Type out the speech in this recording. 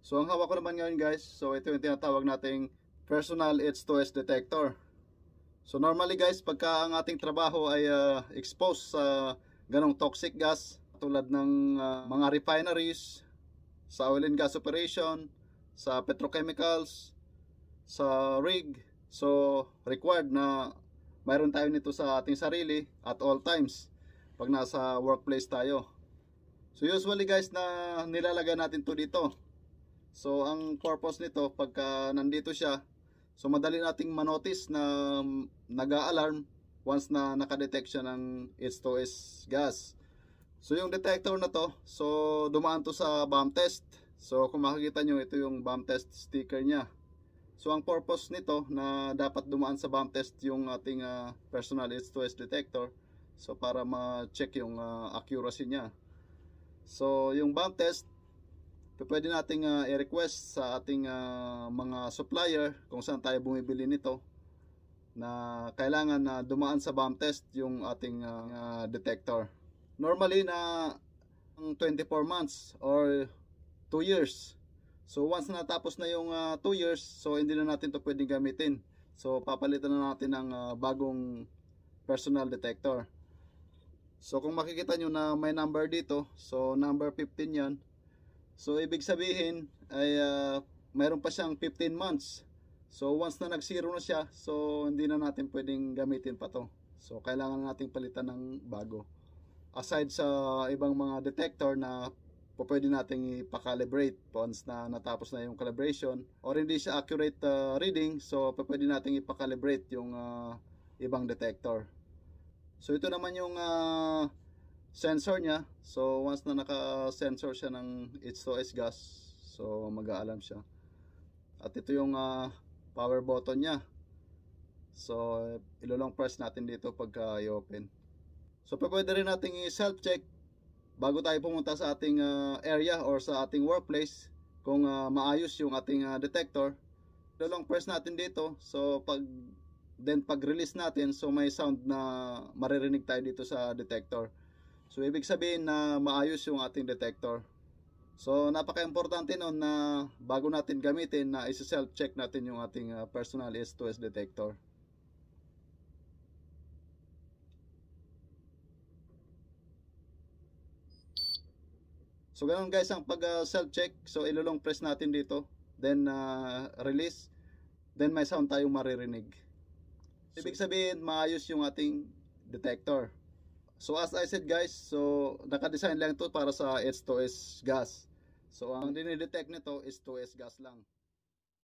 So ang hawak ko naman ngayon guys, so ito yung tinatawag nating personal H2S detector. So normally guys, pagka ang ating trabaho ay uh, exposed sa ganong toxic gas tulad ng uh, mga refineries, sa oil and gas operation, sa petrochemicals, sa rig. So required na mayroon tayo nito sa ating sarili at all times pag nasa workplace tayo. So usually guys na nilalagay natin to dito So ang purpose nito pagka nandito siya, so madali nating manotice na um, nag-a-alarm once na nakadetect siya ng H2S gas. So yung detector na to, so dumaan to sa bomb test. So kung makikita nyo, ito yung bomb test sticker niya. So ang purpose nito na dapat dumaan sa bomb test yung ating uh, personal H2S detector. So para ma-check yung uh, accuracy niya. So yung bomb test pwede nating uh, i-request sa ating uh, mga supplier kung saan tayo bumibili nito na kailangan na dumaan sa BAM test yung ating uh, detector. Normally na 24 months or 2 years. So once natapos na yung 2 uh, years, so hindi na natin to pwedeng gamitin. So papalitan na natin ng uh, bagong personal detector. So kung makikita nyo na may number dito, so number 15 yan. So ibig sabihin ay uh, mayroon pa siyang 15 months. So once na nag-zero na siya, so hindi na natin pwedeng gamitin pa to. So kailangan nating palitan ng bago. Aside sa ibang mga detector na pwede nating calibrate once na natapos na yung calibration or hindi siya accurate uh, reading so pwede nating calibrate yung uh, ibang detector. So ito naman yung uh, sensor niya. So once na naka-sensor siya ng H2S gas, so mag-aalam siya. At ito yung uh, power button niya. So ilolong press natin dito pagka i-open. So pwede rin nating i-self-check bago tayo pumunta sa ating uh, area or sa ating workplace kung uh, maayos yung ating uh, detector. Ilolong press natin dito. So pag then pag release natin so may sound na maririnig tayo dito sa detector. So ibig sabihin na maayos yung ating detector. So napaka-importante noon na bago natin gamitin na i-self check natin yung ating ah, personal S2S detector. So ganun guys ang pag ah, self check. So ilulong press natin dito, then uh, release, then may sound tayong maririnig. Ibig sabihin maayos yung ating detector. So as I said guys, so naka-design lang to para sa H2S gas. So ang dinidetect nito is 2S gas lang.